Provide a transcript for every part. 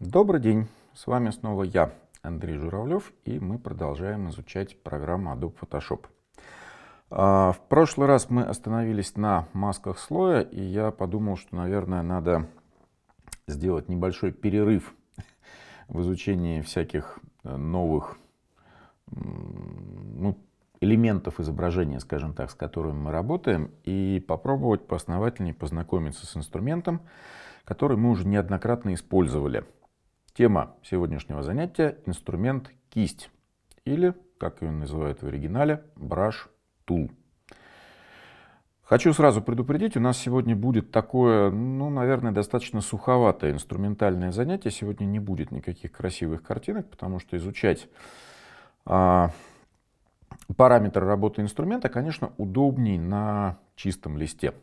Добрый день, с вами снова я, Андрей Журавлев, и мы продолжаем изучать программу Adobe Photoshop. А, в прошлый раз мы остановились на масках слоя, и я подумал, что, наверное, надо сделать небольшой перерыв в изучении всяких э, новых ну, элементов изображения, скажем так, с которыми мы работаем, и попробовать поосновательнее познакомиться с инструментом, который мы уже неоднократно использовали – Тема сегодняшнего занятия – инструмент кисть или, как ее называют в оригинале, brush tool. Хочу сразу предупредить, у нас сегодня будет такое, ну, наверное, достаточно суховатое инструментальное занятие. Сегодня не будет никаких красивых картинок, потому что изучать а, параметры работы инструмента, конечно, удобней на чистом листе.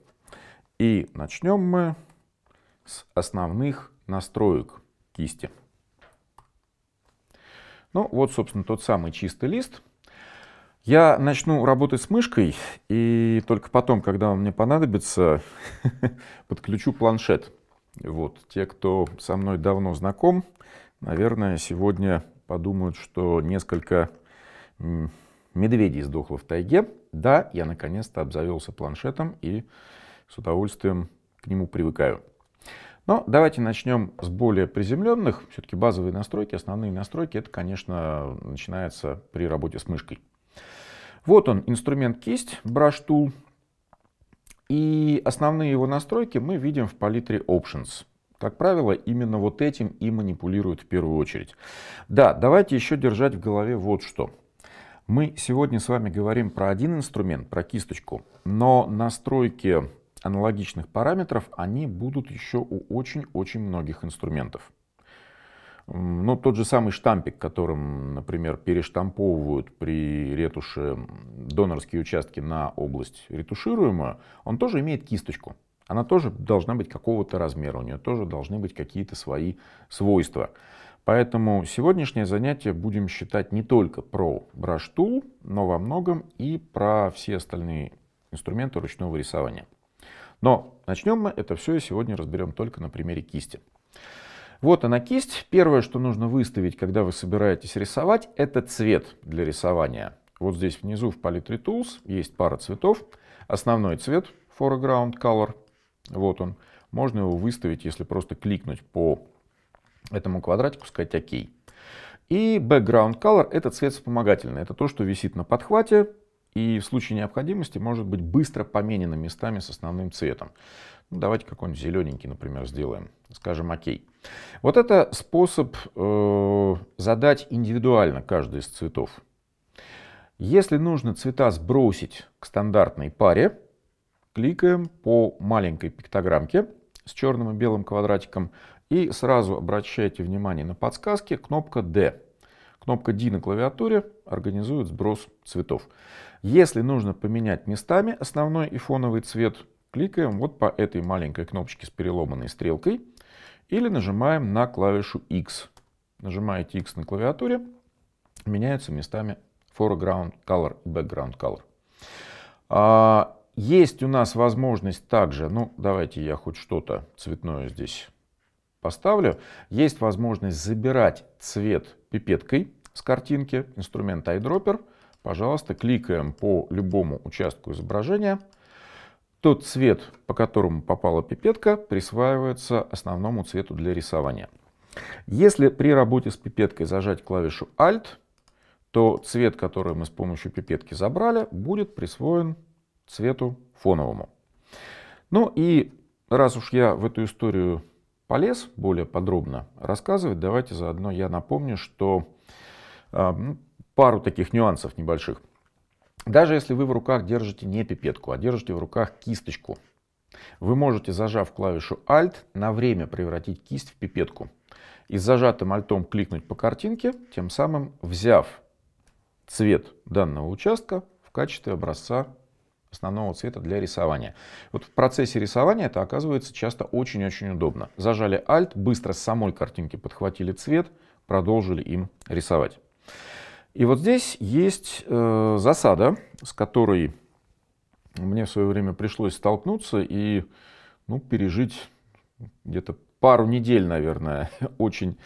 И начнем мы с основных настроек кисти. Ну, вот, собственно, тот самый чистый лист. Я начну работать с мышкой, и только потом, когда он мне понадобится, подключу планшет. Вот, те, кто со мной давно знаком, наверное, сегодня подумают, что несколько медведей сдохло в тайге. Да, я наконец-то обзавелся планшетом и с удовольствием к нему привыкаю. Но давайте начнем с более приземленных. Все-таки базовые настройки, основные настройки, это, конечно, начинается при работе с мышкой. Вот он, инструмент кисть, Brush Tool. И основные его настройки мы видим в палитре Options. Как правило, именно вот этим и манипулируют в первую очередь. Да, давайте еще держать в голове вот что. Мы сегодня с вами говорим про один инструмент, про кисточку, но настройки аналогичных параметров они будут еще у очень-очень многих инструментов. Но ну, тот же самый штампик, которым, например, перештамповывают при ретуше донорские участки на область ретушируемую, он тоже имеет кисточку. Она тоже должна быть какого-то размера, у нее тоже должны быть какие-то свои свойства. Поэтому сегодняшнее занятие будем считать не только про браш но во многом и про все остальные инструменты ручного рисования. Но начнем мы это все и сегодня разберем только на примере кисти. Вот она кисть. Первое, что нужно выставить, когда вы собираетесь рисовать, это цвет для рисования. Вот здесь внизу в палитре Tools есть пара цветов. Основной цвет Foreground Color, вот он. Можно его выставить, если просто кликнуть по этому квадратику, сказать ОК. И Background Color — это цвет вспомогательный. Это то, что висит на подхвате, и в случае необходимости может быть быстро поменено местами с основным цветом. Ну, давайте какой-нибудь зелененький, например, сделаем. Скажем «Окей». Вот это способ э, задать индивидуально каждый из цветов. Если нужно цвета сбросить к стандартной паре, кликаем по маленькой пиктограммке с черным и белым квадратиком и сразу обращайте внимание на подсказки, кнопка «D». Кнопка D на клавиатуре организует сброс цветов. Если нужно поменять местами основной и фоновый цвет, кликаем вот по этой маленькой кнопочке с переломанной стрелкой или нажимаем на клавишу X. Нажимаете X на клавиатуре, меняются местами foreground color и background color. А, есть у нас возможность также, ну давайте я хоть что-то цветное здесь поставлю, есть возможность забирать цвет пипеткой с картинки, инструмент eyedropper. Пожалуйста, кликаем по любому участку изображения. Тот цвет, по которому попала пипетка, присваивается основному цвету для рисования. Если при работе с пипеткой зажать клавишу Alt, то цвет, который мы с помощью пипетки забрали, будет присвоен цвету фоновому. Ну и раз уж я в эту историю полез более подробно рассказывать, давайте заодно я напомню, что а, ну, пару таких нюансов небольших. Даже если вы в руках держите не пипетку, а держите в руках кисточку, вы можете, зажав клавишу Alt, на время превратить кисть в пипетку и с зажатым альтом кликнуть по картинке, тем самым взяв цвет данного участка в качестве образца основного цвета для рисования. Вот в процессе рисования это оказывается часто очень-очень удобно. Зажали Alt, быстро с самой картинки подхватили цвет, продолжили им рисовать. И вот здесь есть э, засада, с которой мне в свое время пришлось столкнуться и ну, пережить где-то пару недель, наверное, очень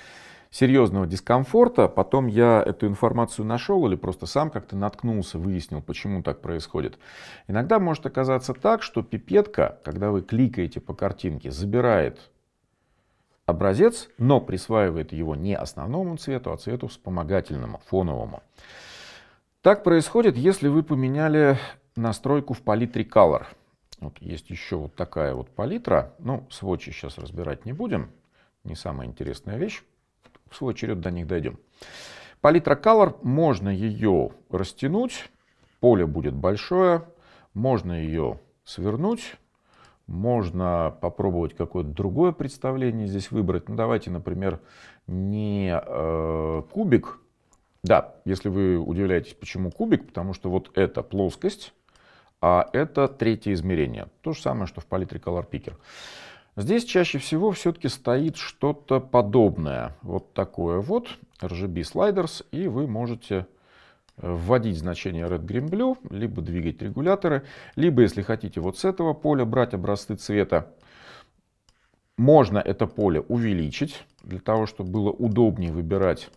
серьезного дискомфорта. Потом я эту информацию нашел или просто сам как-то наткнулся, выяснил, почему так происходит. Иногда может оказаться так, что пипетка, когда вы кликаете по картинке, забирает образец, но присваивает его не основному цвету, а цвету вспомогательному, фоновому. Так происходит, если вы поменяли настройку в палитре Color. Вот есть еще вот такая вот палитра. Ну, сводчи сейчас разбирать не будем. Не самая интересная вещь в свой черед до них дойдем. Палитра Color, можно ее растянуть, поле будет большое, можно ее свернуть, можно попробовать какое-то другое представление здесь выбрать. Ну, давайте, например, не э, кубик. Да, если вы удивляетесь, почему кубик, потому что вот это плоскость, а это третье измерение. То же самое, что в палитре Color Picker. Здесь чаще всего все-таки стоит что-то подобное. Вот такое вот RGB sliders, и вы можете э, вводить значение red, green, blue, либо двигать регуляторы, либо, если хотите, вот с этого поля брать образцы цвета. Можно это поле увеличить, для того, чтобы было удобнее выбирать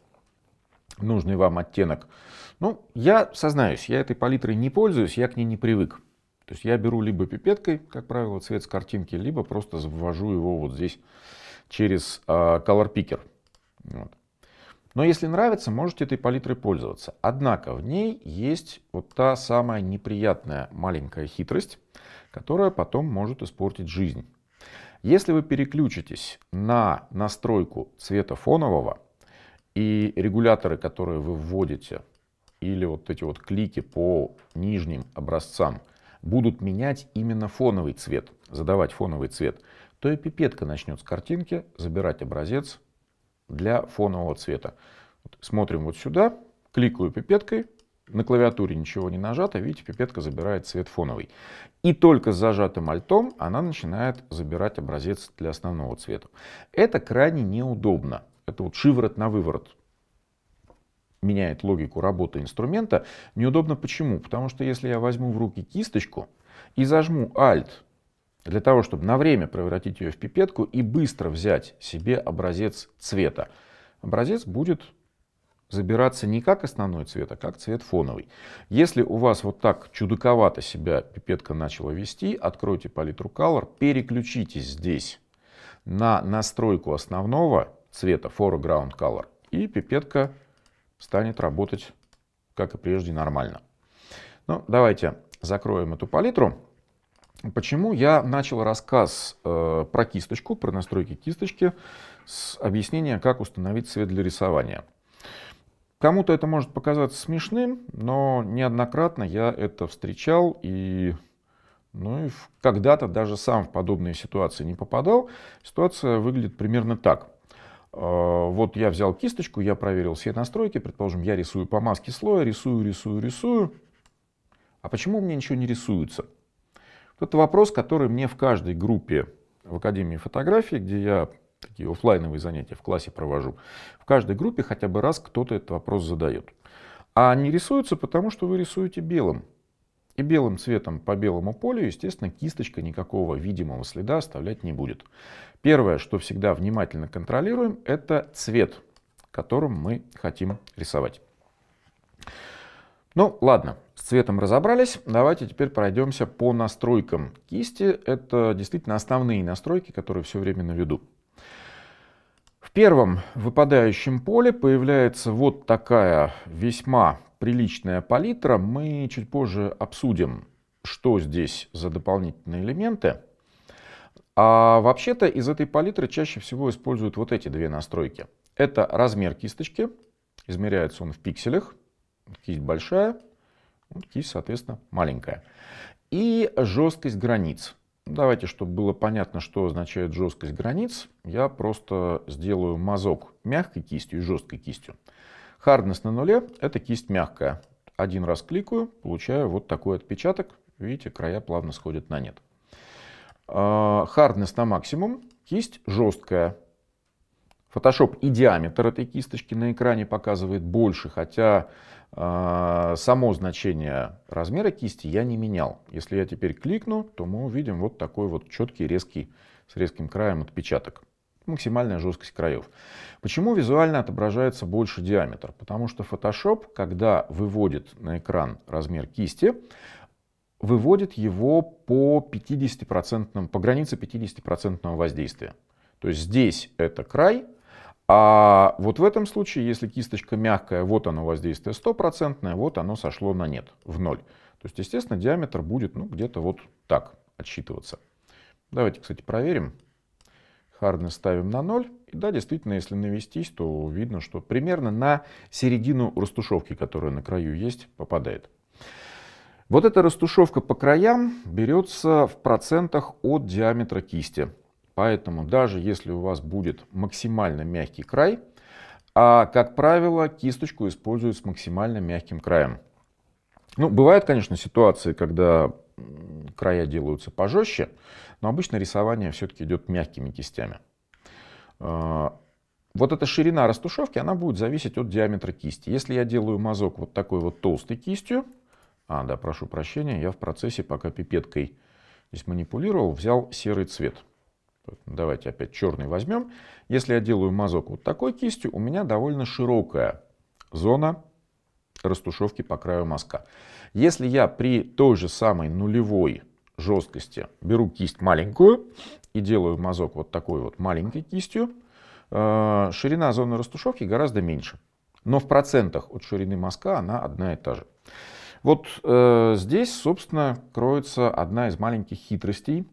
нужный вам оттенок. Ну, я сознаюсь, я этой палитрой не пользуюсь, я к ней не привык. То есть я беру либо пипеткой, как правило, цвет с картинки, либо просто ввожу его вот здесь через а, Color Picker. Вот. Но если нравится, можете этой палитрой пользоваться. Однако в ней есть вот та самая неприятная маленькая хитрость, которая потом может испортить жизнь. Если вы переключитесь на настройку цвета фонового и регуляторы, которые вы вводите, или вот эти вот клики по нижним образцам – будут менять именно фоновый цвет, задавать фоновый цвет, то и пипетка начнет с картинки забирать образец для фонового цвета. Смотрим вот сюда, кликаю пипеткой, на клавиатуре ничего не нажато, видите, пипетка забирает цвет фоновый. И только с зажатым альтом она начинает забирать образец для основного цвета. Это крайне неудобно. Это вот шиворот на выворот меняет логику работы инструмента. Неудобно почему? Потому что если я возьму в руки кисточку и зажму Alt для того, чтобы на время превратить ее в пипетку и быстро взять себе образец цвета, образец будет забираться не как основной цвет, а как цвет фоновый. Если у вас вот так чудаковато себя пипетка начала вести, откройте палитру Color, переключитесь здесь на настройку основного цвета foreground color и пипетка станет работать, как и прежде, нормально. Ну, давайте закроем эту палитру. Почему я начал рассказ э, про кисточку, про настройки кисточки, с объяснения, как установить цвет для рисования. Кому-то это может показаться смешным, но неоднократно я это встречал и ну и когда-то даже сам в подобные ситуации не попадал. Ситуация выглядит примерно так. Э, вот я взял кисточку, я проверил все настройки, предположим, я рисую по маске слоя, рисую, рисую, рисую. А почему мне ничего не рисуется? Вот это вопрос, который мне в каждой группе в Академии фотографии, где я такие офлайновые занятия в классе провожу, в каждой группе хотя бы раз кто-то этот вопрос задает. А не рисуется, потому что вы рисуете белым. И белым цветом по белому полю, естественно, кисточка никакого видимого следа оставлять не будет. Первое, что всегда внимательно контролируем, это цвет, которым мы хотим рисовать. Ну, ладно, с цветом разобрались. Давайте теперь пройдемся по настройкам кисти. Это действительно основные настройки, которые все время на виду. В первом выпадающем поле появляется вот такая весьма приличная палитра. Мы чуть позже обсудим, что здесь за дополнительные элементы. А вообще-то из этой палитры чаще всего используют вот эти две настройки. Это размер кисточки. Измеряется он в пикселях. Кисть большая, ну, кисть, соответственно, маленькая. И жесткость границ. Давайте, чтобы было понятно, что означает жесткость границ, я просто сделаю мазок мягкой кистью и жесткой кистью. Hardness на нуле — это кисть мягкая. Один раз кликаю, получаю вот такой отпечаток. Видите, края плавно сходят на нет. А, hardness на максимум, кисть жесткая. Photoshop и диаметр этой кисточки на экране показывает больше, хотя а, само значение размера кисти я не менял. Если я теперь кликну, то мы увидим вот такой вот четкий резкий с резким краем отпечаток максимальная жесткость краев. Почему визуально отображается больше диаметр? Потому что Photoshop, когда выводит на экран размер кисти, выводит его по, 50%, по границе 50% воздействия. То есть здесь это край, а вот в этом случае, если кисточка мягкая, вот оно воздействие стопроцентное, вот оно сошло на нет, в ноль. То есть, естественно, диаметр будет ну, где-то вот так отсчитываться. Давайте, кстати, проверим hardness ставим на 0. И да, действительно, если навестись, то видно, что примерно на середину растушевки, которая на краю есть, попадает. Вот эта растушевка по краям берется в процентах от диаметра кисти. Поэтому даже если у вас будет максимально мягкий край, а, как правило, кисточку используют с максимально мягким краем. Ну, бывают, конечно, ситуации, когда края делаются пожестче, но обычно рисование все-таки идет мягкими кистями. А, вот эта ширина растушевки, она будет зависеть от диаметра кисти. Если я делаю мазок вот такой вот толстой кистью, а, да, прошу прощения, я в процессе пока пипеткой здесь манипулировал, взял серый цвет. Давайте опять черный возьмем. Если я делаю мазок вот такой кистью, у меня довольно широкая зона растушевки по краю мазка. Если я при той же самой нулевой жесткости беру кисть маленькую и делаю мазок вот такой вот маленькой кистью, э, ширина зоны растушевки гораздо меньше. Но в процентах от ширины мазка она одна и та же. Вот э, здесь, собственно, кроется одна из маленьких хитростей.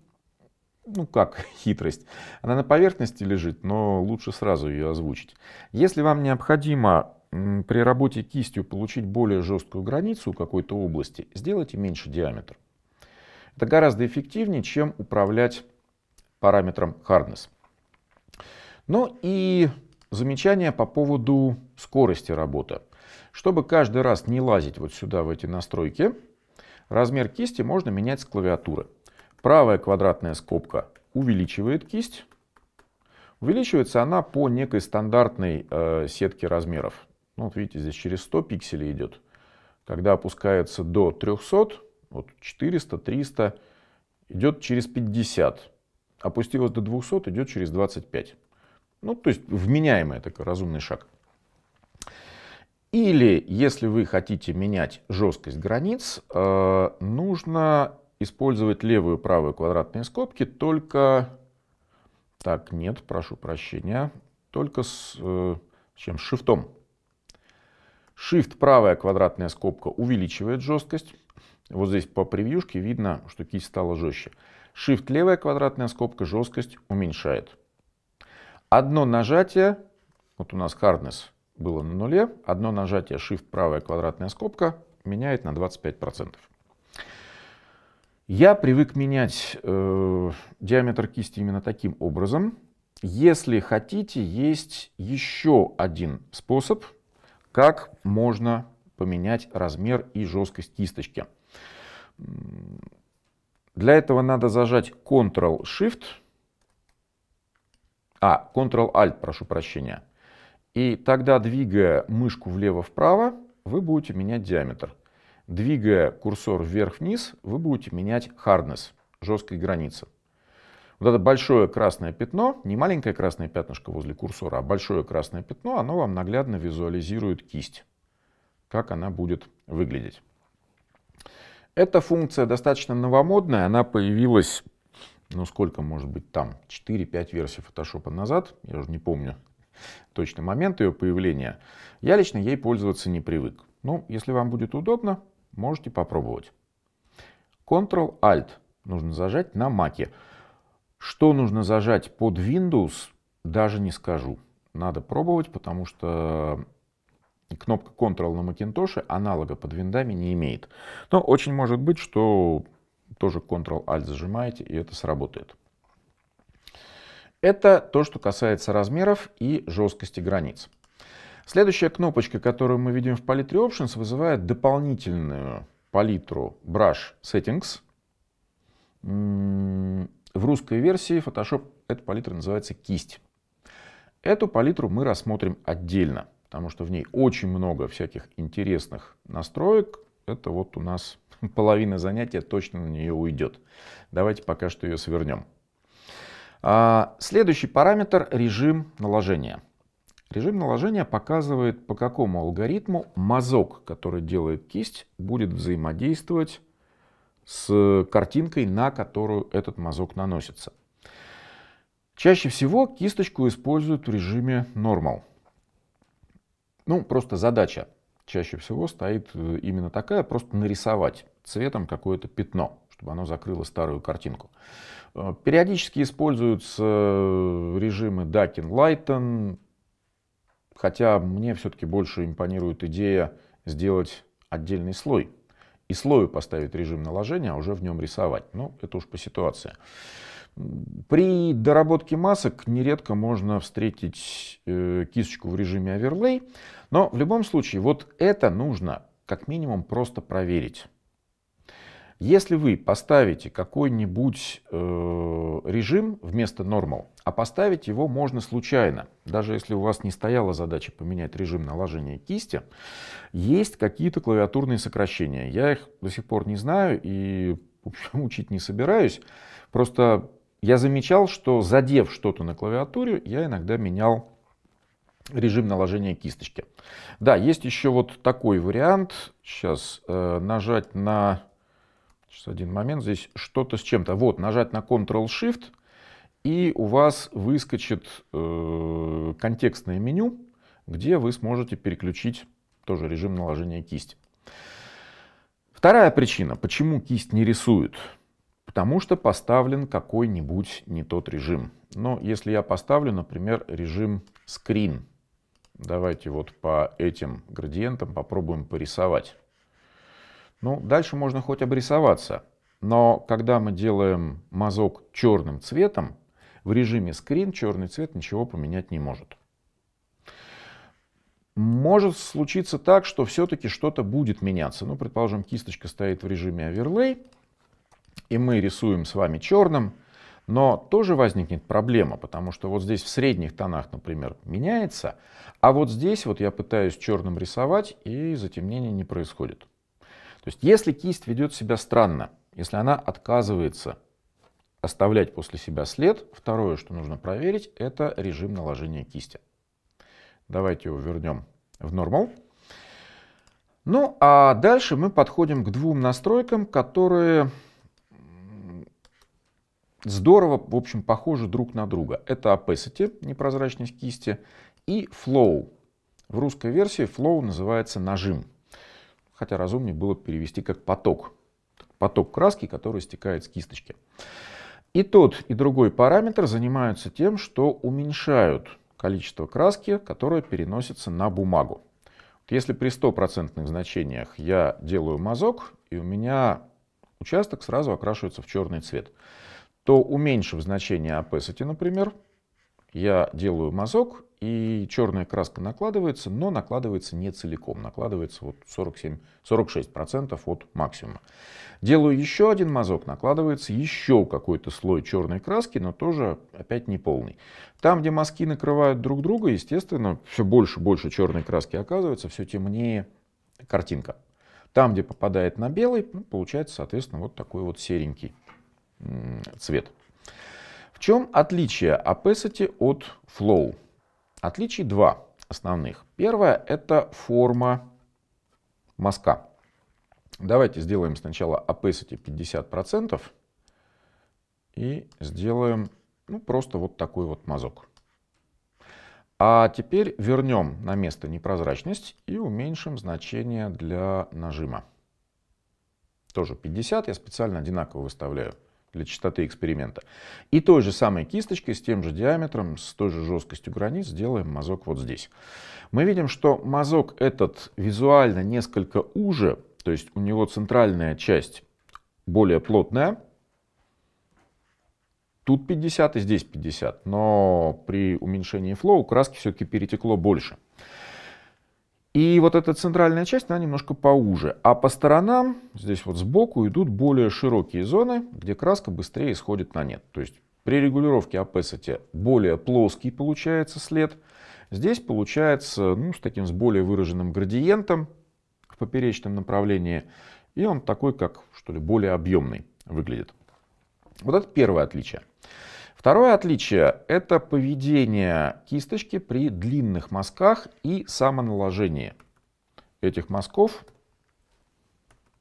Ну как хитрость? Она на поверхности лежит, но лучше сразу ее озвучить. Если вам необходимо при работе кистью получить более жесткую границу какой-то области, сделайте меньше диаметр. Это гораздо эффективнее, чем управлять параметром hardness. Ну и замечание по поводу скорости работы. Чтобы каждый раз не лазить вот сюда в эти настройки, размер кисти можно менять с клавиатуры. Правая квадратная скобка увеличивает кисть. Увеличивается она по некой стандартной э, сетке размеров. Ну, вот видите, здесь через 100 пикселей идет. Когда опускается до 300, вот 400, 300, идет через 50. Опустилось до 200, идет через 25. Ну, то есть вменяемый такой разумный шаг. Или, если вы хотите менять жесткость границ, э, нужно использовать левую и правую квадратные скобки только... Так, нет, прошу прощения. Только с, э, с чем? С шифтом. Shift правая квадратная скобка увеличивает жесткость. Вот здесь по превьюшке видно, что кисть стала жестче. Shift левая квадратная скобка жесткость уменьшает. Одно нажатие, вот у нас hardness было на нуле, одно нажатие Shift правая квадратная скобка меняет на 25%. Я привык менять э, диаметр кисти именно таким образом. Если хотите, есть еще один способ – как можно поменять размер и жесткость кисточки. Для этого надо зажать Ctrl-Shift, а, Ctrl-Alt, прошу прощения. И тогда, двигая мышку влево-вправо, вы будете менять диаметр. Двигая курсор вверх-вниз, вы будете менять hardness, жесткой границы. Вот это большое красное пятно, не маленькое красное пятнышко возле курсора, а большое красное пятно, оно вам наглядно визуализирует кисть, как она будет выглядеть. Эта функция достаточно новомодная, она появилась, ну сколько может быть там, 4-5 версий Photoshop назад, я уже не помню точный момент ее появления. Я лично ей пользоваться не привык. Ну, если вам будет удобно, можете попробовать. Ctrl-Alt нужно зажать на маке. Что нужно зажать под Windows, даже не скажу. Надо пробовать, потому что кнопка Ctrl на Macintosh аналога под виндами не имеет. Но очень может быть, что тоже Ctrl-Alt зажимаете, и это сработает. Это то, что касается размеров и жесткости границ. Следующая кнопочка, которую мы видим в палитре Options, вызывает дополнительную палитру Brush Settings. В русской версии Photoshop эта палитра называется «Кисть». Эту палитру мы рассмотрим отдельно, потому что в ней очень много всяких интересных настроек. Это вот у нас половина занятия точно на нее уйдет. Давайте пока что ее свернем. А, следующий параметр — режим наложения. Режим наложения показывает, по какому алгоритму мазок, который делает кисть, будет взаимодействовать с э, картинкой, на которую этот мазок наносится. Чаще всего кисточку используют в режиме Normal. Ну, просто задача чаще всего стоит э, именно такая, просто нарисовать цветом какое-то пятно, чтобы оно закрыло старую картинку. Э, периодически используются режимы Dakin Lighten, хотя мне все-таки больше импонирует идея сделать отдельный слой и слою поставить режим наложения, а уже в нем рисовать. Ну, это уж по ситуации. При доработке масок нередко можно встретить э, кисточку в режиме оверлей, но в любом случае вот это нужно как минимум просто проверить. Если вы поставите какой-нибудь э, режим вместо normal, а поставить его можно случайно, даже если у вас не стояла задача поменять режим наложения кисти, есть какие-то клавиатурные сокращения. Я их до сих пор не знаю и учить не собираюсь. Просто я замечал, что задев что-то на клавиатуре, я иногда менял режим наложения кисточки. Да, есть еще вот такой вариант. Сейчас э, нажать на Сейчас один момент. Здесь что-то с чем-то. Вот, нажать на Ctrl-Shift, и у вас выскочит э, контекстное меню, где вы сможете переключить тоже режим наложения кисти. Вторая причина, почему кисть не рисует. Потому что поставлен какой-нибудь не тот режим. Но если я поставлю, например, режим Screen, давайте вот по этим градиентам попробуем порисовать. Ну, дальше можно хоть обрисоваться. Но когда мы делаем мазок черным цветом, в режиме скрин черный цвет ничего поменять не может. Может случиться так, что все-таки что-то будет меняться. Ну, предположим, кисточка стоит в режиме оверлей, и мы рисуем с вами черным, но тоже возникнет проблема, потому что вот здесь в средних тонах, например, меняется, а вот здесь вот я пытаюсь черным рисовать, и затемнение не происходит. То есть если кисть ведет себя странно, если она отказывается оставлять после себя след, второе, что нужно проверить, это режим наложения кисти. Давайте его вернем в нормал. Ну а дальше мы подходим к двум настройкам, которые здорово, в общем, похожи друг на друга. Это opacity, непрозрачность кисти, и flow. В русской версии flow называется нажим хотя разумнее было перевести как поток. Поток краски, который стекает с кисточки. И тот, и другой параметр занимаются тем, что уменьшают количество краски, которое переносится на бумагу. Если при 100% значениях я делаю мазок, и у меня участок сразу окрашивается в черный цвет, то уменьшив значение opacity, например, я делаю мазок, и черная краска накладывается, но накладывается не целиком, накладывается вот 47, 46% от максимума. Делаю еще один мазок, накладывается еще какой-то слой черной краски, но тоже опять не полный. Там, где мазки накрывают друг друга, естественно, все больше и больше черной краски оказывается, все темнее картинка. Там, где попадает на белый, ну, получается, соответственно, вот такой вот серенький цвет. В чем отличие opacity от flow? Отличий два основных. Первое — это форма мазка. Давайте сделаем сначала opacity 50% и сделаем ну, просто вот такой вот мазок. А теперь вернем на место непрозрачность и уменьшим значение для нажима. Тоже 50, я специально одинаково выставляю для частоты эксперимента. И той же самой кисточкой, с тем же диаметром, с той же жесткостью границ сделаем мазок вот здесь. Мы видим, что мазок этот визуально несколько уже, то есть у него центральная часть более плотная, Тут 50 и здесь 50, но при уменьшении флоу краски все-таки перетекло больше. И вот эта центральная часть, она немножко поуже. А по сторонам, здесь вот сбоку, идут более широкие зоны, где краска быстрее исходит на нет. То есть при регулировке opacity более плоский получается след. Здесь получается ну, с таким с более выраженным градиентом в поперечном направлении. И он такой, как что ли, более объемный выглядит. Вот это первое отличие. Второе отличие – это поведение кисточки при длинных мазках и самоналожении этих мазков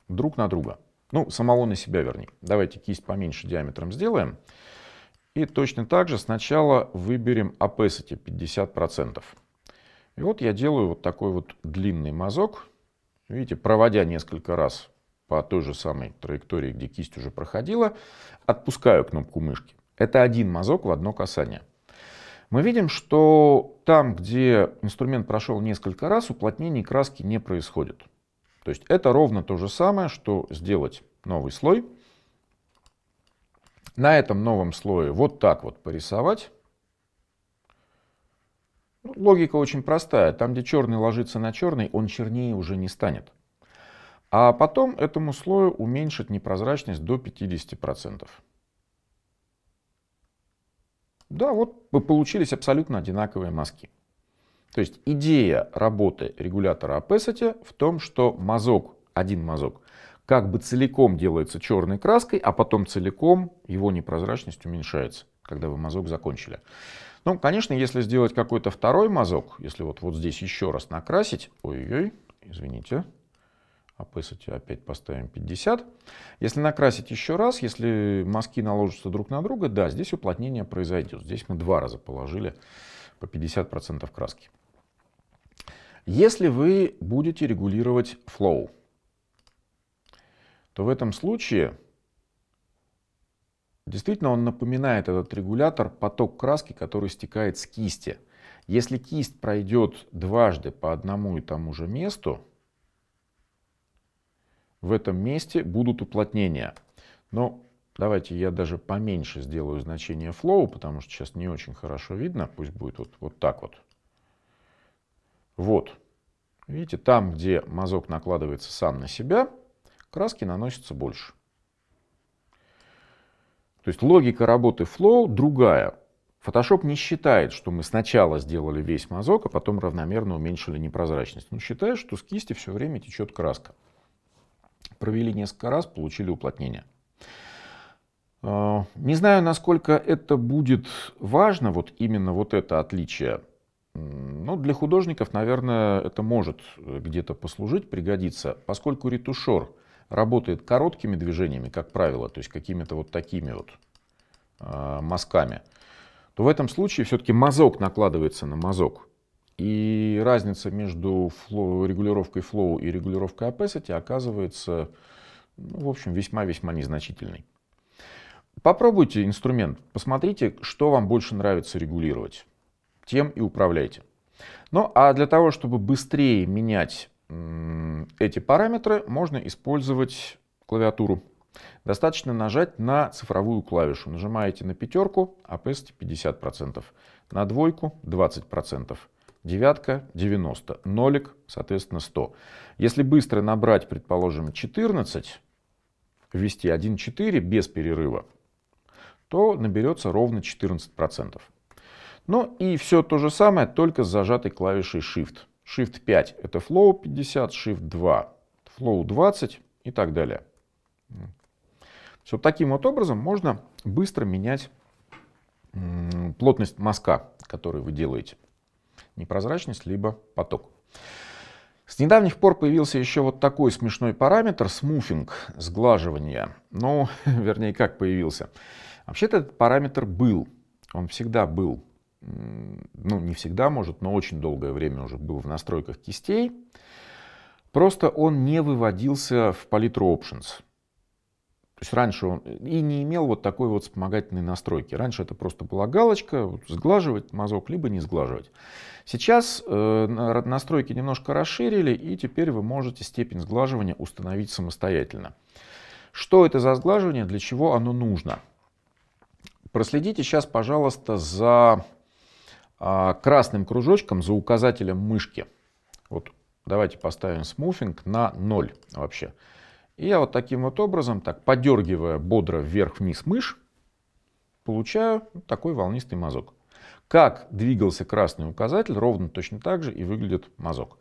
друг на друга. Ну, самого на себя вернее. Давайте кисть поменьше диаметром сделаем. И точно так же сначала выберем opacity 50%. И вот я делаю вот такой вот длинный мазок. Видите, проводя несколько раз по той же самой траектории, где кисть уже проходила, отпускаю кнопку мышки. Это один мазок в одно касание. Мы видим, что там, где инструмент прошел несколько раз, уплотнений краски не происходит. То есть это ровно то же самое, что сделать новый слой. На этом новом слое вот так вот порисовать. Ну, логика очень простая. Там, где черный ложится на черный, он чернее уже не станет. А потом этому слою уменьшить непрозрачность до 50%. Да, вот получились абсолютно одинаковые мазки. То есть идея работы регулятора opacity в том, что мазок, один мазок, как бы целиком делается черной краской, а потом целиком его непрозрачность уменьшается, когда вы мазок закончили. Ну, конечно, если сделать какой-то второй мазок, если вот, вот здесь еще раз накрасить, ой-ой, извините, а опять поставим 50. Если накрасить еще раз, если мазки наложатся друг на друга, да, здесь уплотнение произойдет. Здесь мы два раза положили по 50% краски. Если вы будете регулировать flow, то в этом случае действительно он напоминает этот регулятор поток краски, который стекает с кисти. Если кисть пройдет дважды по одному и тому же месту, в этом месте будут уплотнения. Но давайте я даже поменьше сделаю значение flow, потому что сейчас не очень хорошо видно. Пусть будет вот, вот так вот. Вот. Видите, там, где мазок накладывается сам на себя, краски наносятся больше. То есть логика работы Flow другая. Photoshop не считает, что мы сначала сделали весь мазок, а потом равномерно уменьшили непрозрачность. Он считает, что с кисти все время течет краска провели несколько раз, получили уплотнение. Э, не знаю, насколько это будет важно, вот именно вот это отличие. Но ну, для художников, наверное, это может где-то послужить, пригодиться, поскольку ретушер работает короткими движениями, как правило, то есть какими-то вот такими вот э, мазками, то в этом случае все-таки мазок накладывается на мазок. И разница между flow, регулировкой flow и регулировкой opacity оказывается, ну, в общем, весьма-весьма незначительной. Попробуйте инструмент, посмотрите, что вам больше нравится регулировать. Тем и управляйте. Ну а для того, чтобы быстрее менять эти параметры, можно использовать клавиатуру. Достаточно нажать на цифровую клавишу. Нажимаете на пятерку, opacity 50%, на двойку 20%. Девятка 90, нолик, соответственно, 100. Если быстро набрать, предположим, 14, ввести 1,4 без перерыва, то наберется ровно 14%. Ну и все то же самое, только с зажатой клавишей Shift. Shift 5 это Flow 50, Shift 2 Flow 20 и так далее. Все таким вот образом можно быстро менять плотность мазка, который вы делаете непрозрачность, либо поток. С недавних пор появился еще вот такой смешной параметр – смуфинг, сглаживание. Ну, вернее, как появился. Вообще-то этот параметр был, он всегда был. Ну, не всегда, может, но очень долгое время уже был в настройках кистей. Просто он не выводился в палитру Options. То есть раньше он и не имел вот такой вот вспомогательной настройки. Раньше это просто была галочка, вот, сглаживать мазок, либо не сглаживать. Сейчас э, настройки немножко расширили, и теперь вы можете степень сглаживания установить самостоятельно. Что это за сглаживание, для чего оно нужно? Проследите сейчас, пожалуйста, за э, красным кружочком, за указателем мышки. Вот давайте поставим смуфинг на 0 вообще. И я вот таким вот образом, так подергивая бодро вверх-вниз мышь, получаю такой волнистый мазок. Как двигался красный указатель, ровно точно так же и выглядит мазок.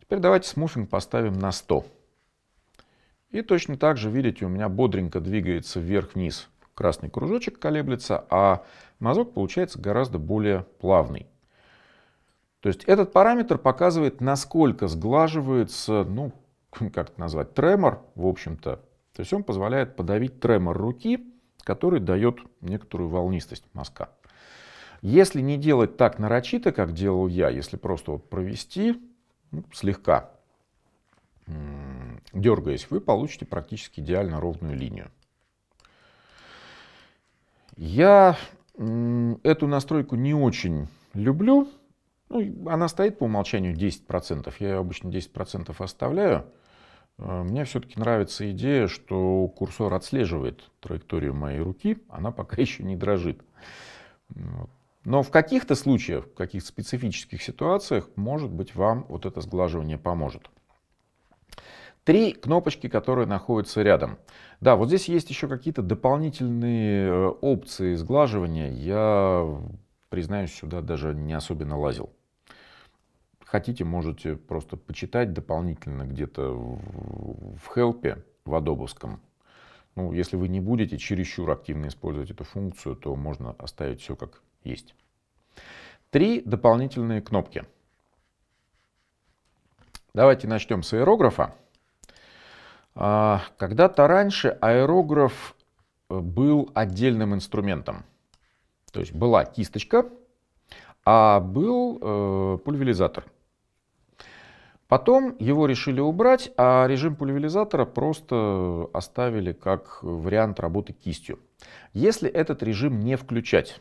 Теперь давайте смуфинг поставим на 100. И точно так же, видите, у меня бодренько двигается вверх-вниз красный кружочек колеблется, а мазок получается гораздо более плавный. То есть этот параметр показывает, насколько сглаживается ну, как это назвать, тремор, в общем-то. То есть он позволяет подавить тремор руки, который дает некоторую волнистость мазка. Если не делать так нарочито, как делал я, если просто вот провести ну, слегка, дергаясь, вы получите практически идеально ровную линию. Я эту настройку не очень люблю. Ну, она стоит по умолчанию 10%. Я ее обычно 10% оставляю. Э, мне все-таки нравится идея, что курсор отслеживает траекторию моей руки, она пока еще не дрожит. Но в каких-то случаях, в каких-то специфических ситуациях, может быть, вам вот это сглаживание поможет. Три кнопочки, которые находятся рядом. Да, вот здесь есть еще какие-то дополнительные э, опции сглаживания. Я, признаюсь, сюда даже не особенно лазил. Хотите, можете просто почитать дополнительно где-то в хелпе, в адобовском. Ну, если вы не будете чересчур активно использовать эту функцию, то можно оставить все как есть. Три дополнительные кнопки. Давайте начнем с аэрографа. А, когда-то раньше аэрограф э, был отдельным инструментом. То есть была кисточка, а был э, пульверизатор. Потом его решили убрать, а режим пульверизатора просто оставили как вариант работы кистью. Если этот режим не включать,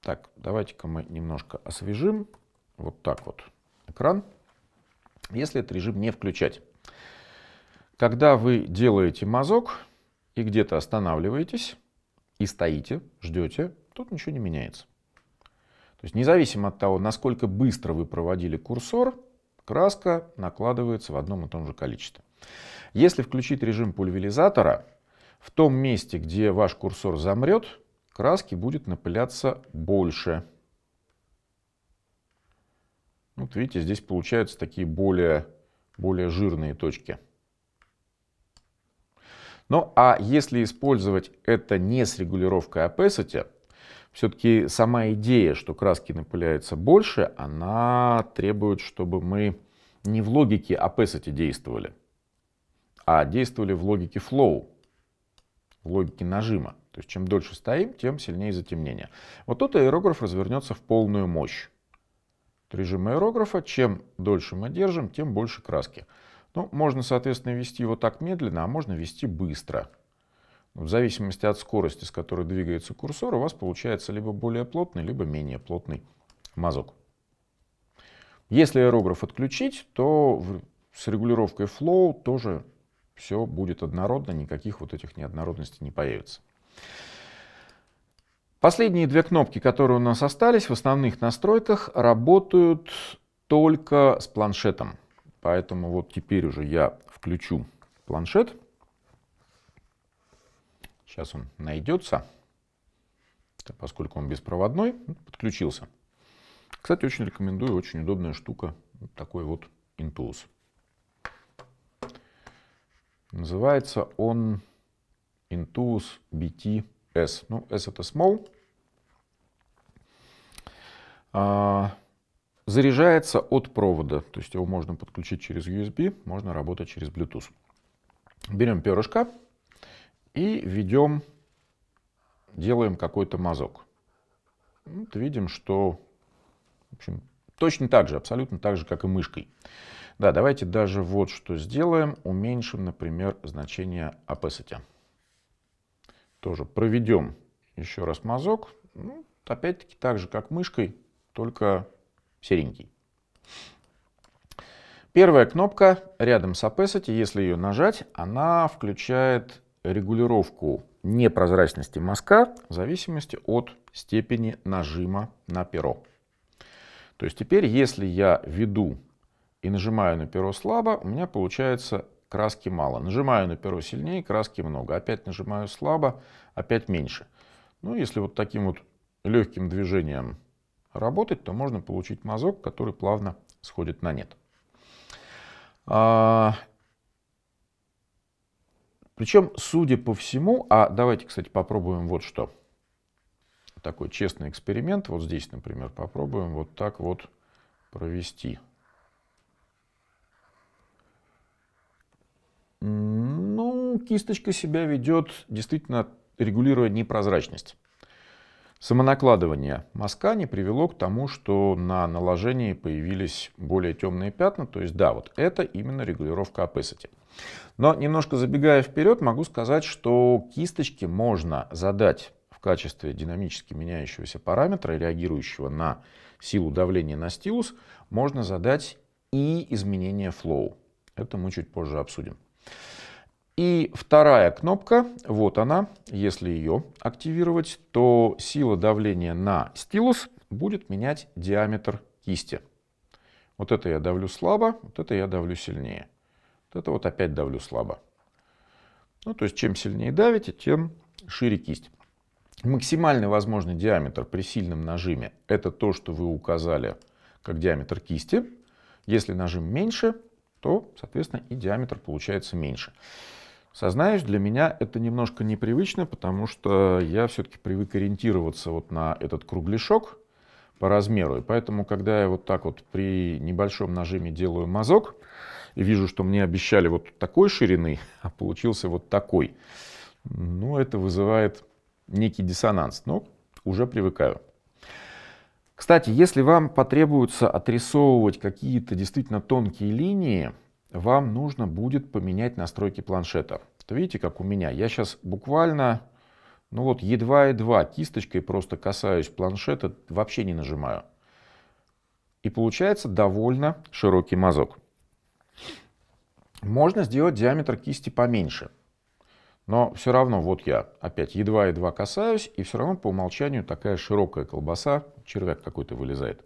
так, давайте-ка мы немножко освежим вот так вот экран. Если этот режим не включать, когда вы делаете мазок и где-то останавливаетесь и стоите, ждете, тут ничего не меняется. То есть независимо от того, насколько быстро вы проводили курсор, краска накладывается в одном и том же количестве. Если включить режим пульверизатора, в том месте, где ваш курсор замрет, краски будет напыляться больше. Вот видите, здесь получаются такие более, более жирные точки. Ну а если использовать это не с регулировкой opacity, все-таки сама идея, что краски напыляются больше, она требует, чтобы мы не в логике опесати действовали, а действовали в логике флоу, в логике нажима. То есть чем дольше стоим, тем сильнее затемнение. Вот тут аэрограф развернется в полную мощь. Режим аэрографа, чем дольше мы держим, тем больше краски. Ну, можно, соответственно, вести его так медленно, а можно вести быстро в зависимости от скорости, с которой двигается курсор, у вас получается либо более плотный, либо менее плотный мазок. Если аэрограф отключить, то с регулировкой flow тоже все будет однородно, никаких вот этих неоднородностей не появится. Последние две кнопки, которые у нас остались в основных настройках, работают только с планшетом. Поэтому вот теперь уже я включу планшет. Сейчас он найдется, поскольку он беспроводной, ну, подключился. Кстати, очень рекомендую, очень удобная штука, вот такой вот Intuos. Называется он Intuos BT-S. Ну, S это small. А, заряжается от провода, то есть его можно подключить через USB, можно работать через Bluetooth. Берем перышко, и ведем, делаем какой-то мазок. Вот видим, что в общем, точно так же, абсолютно так же, как и мышкой. Да, давайте даже вот что сделаем. Уменьшим, например, значение opacity. Тоже проведем еще раз мазок. Ну, Опять-таки так же, как мышкой, только серенький. Первая кнопка рядом с opacity, если ее нажать, она включает регулировку непрозрачности мазка в зависимости от степени нажима на перо. То есть теперь, если я веду и нажимаю на перо слабо, у меня получается краски мало. Нажимаю на перо сильнее, краски много. Опять нажимаю слабо, опять меньше. Ну, если вот таким вот легким движением работать, то можно получить мазок, который плавно сходит на нет. А, причем, судя по всему, а давайте, кстати, попробуем вот что. Такой честный эксперимент. Вот здесь, например, попробуем вот так вот провести. Ну, кисточка себя ведет, действительно, регулируя непрозрачность. Самонакладывание мазка не привело к тому, что на наложении появились более темные пятна. То есть да, вот это именно регулировка opacity. Но немножко забегая вперед, могу сказать, что кисточки можно задать в качестве динамически меняющегося параметра, реагирующего на силу давления на стилус, можно задать и изменение флоу. Это мы чуть позже обсудим. И вторая кнопка, вот она, если ее активировать, то сила давления на стилус будет менять диаметр кисти. Вот это я давлю слабо, вот это я давлю сильнее. Вот это вот опять давлю слабо. Ну, то есть, чем сильнее давите, тем шире кисть. Максимальный возможный диаметр при сильном нажиме – это то, что вы указали как диаметр кисти. Если нажим меньше, то, соответственно, и диаметр получается меньше. Сознаюсь, для меня это немножко непривычно, потому что я все-таки привык ориентироваться вот на этот кругляшок по размеру. И поэтому, когда я вот так вот при небольшом нажиме делаю мазок, и вижу, что мне обещали вот такой ширины, а получился вот такой. Ну, это вызывает некий диссонанс, но уже привыкаю. Кстати, если вам потребуется отрисовывать какие-то действительно тонкие линии, вам нужно будет поменять настройки планшета. То видите, как у меня. Я сейчас буквально, ну вот едва-едва кисточкой просто касаюсь планшета, вообще не нажимаю. И получается довольно широкий мазок. Можно сделать диаметр кисти поменьше. Но все равно, вот я опять едва-едва касаюсь, и все равно по умолчанию такая широкая колбаса, червяк какой-то вылезает.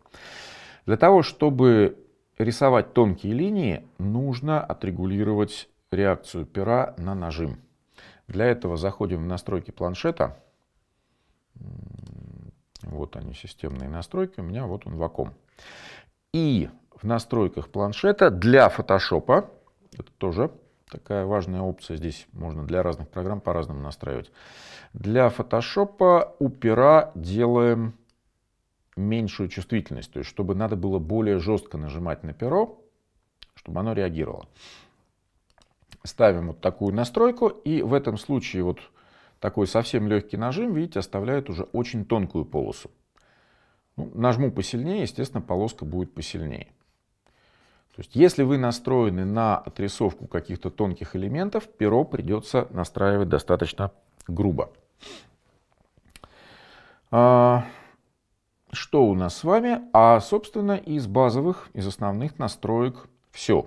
Для того, чтобы рисовать тонкие линии, нужно отрегулировать реакцию пера на нажим. Для этого заходим в настройки планшета. Вот они, системные настройки. У меня вот он ваком, И в настройках планшета для фотошопа это тоже такая важная опция. Здесь можно для разных программ по-разному настраивать. Для Photoshop у пера делаем меньшую чувствительность, то есть чтобы надо было более жестко нажимать на перо, чтобы оно реагировало. Ставим вот такую настройку, и в этом случае вот такой совсем легкий нажим, видите, оставляет уже очень тонкую полосу. Ну, нажму посильнее, естественно, полоска будет посильнее. То есть, если вы настроены на отрисовку каких-то тонких элементов, перо придется настраивать достаточно грубо. А, что у нас с вами? А, собственно, из базовых, из основных настроек все.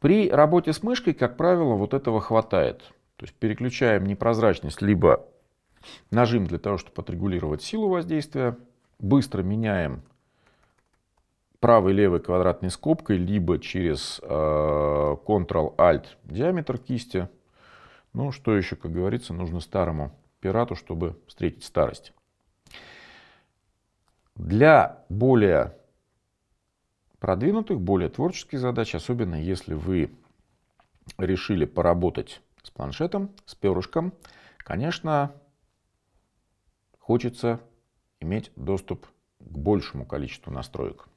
При работе с мышкой, как правило, вот этого хватает. То есть переключаем непрозрачность, либо нажим для того, чтобы отрегулировать силу воздействия. Быстро меняем правой и левой квадратной скобкой, либо через Ctrl-Alt э, диаметр кисти. Ну, что еще, как говорится, нужно старому пирату, чтобы встретить старость. Для более продвинутых, более творческих задач, особенно если вы решили поработать с планшетом, с перышком, конечно, хочется иметь доступ к большему количеству настроек.